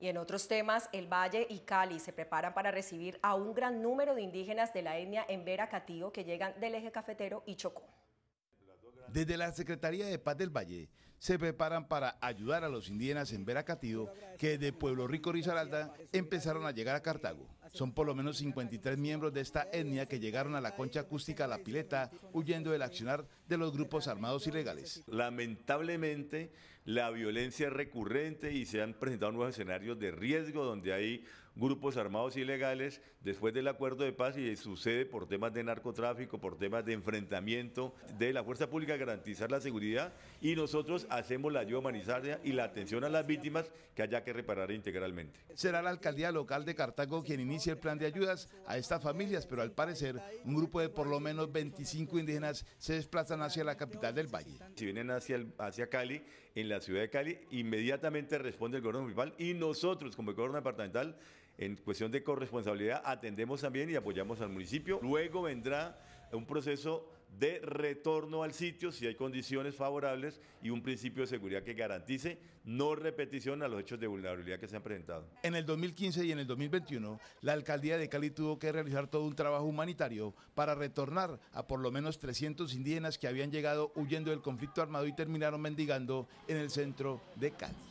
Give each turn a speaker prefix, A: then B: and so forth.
A: Y en otros temas, el Valle y Cali se preparan para recibir a un gran número de indígenas de la etnia Embera Catío que llegan del eje cafetero y Chocó.
B: Desde la Secretaría de Paz del Valle se preparan para ayudar a los indígenas en Veracatío, que de Pueblo Rico Rizaralda, empezaron a llegar a Cartago. Son por lo menos 53 miembros de esta etnia que llegaron a la concha acústica La Pileta, huyendo del accionar de los grupos armados ilegales.
C: Lamentablemente, la violencia es recurrente y se han presentado nuevos escenarios de riesgo donde hay grupos armados ilegales después del acuerdo de paz y sucede por temas de narcotráfico, por temas de enfrentamiento de la fuerza pública garantizar la seguridad y nosotros hacemos la ayuda humanitaria y la atención a las víctimas que haya que reparar integralmente.
B: Será la alcaldía local de Cartago quien inicie el plan de ayudas a estas familias, pero al
C: parecer un
B: grupo de por lo menos 25 indígenas se desplazan hacia la capital del valle. Si
C: vienen hacia, hacia Cali, en la ciudad de Cali, inmediatamente responde el gobierno municipal y nosotros como el gobierno departamental en cuestión de corresponsabilidad atendemos también y apoyamos al municipio. Luego vendrá un proceso de retorno al sitio si hay condiciones favorables y un principio de seguridad que garantice no repetición a los hechos de vulnerabilidad que se han presentado.
B: En el 2015 y en el 2021, la alcaldía de Cali tuvo que realizar todo un trabajo humanitario para retornar a por lo menos 300 indígenas que habían llegado huyendo del conflicto armado y terminaron mendigando en el centro de Cali.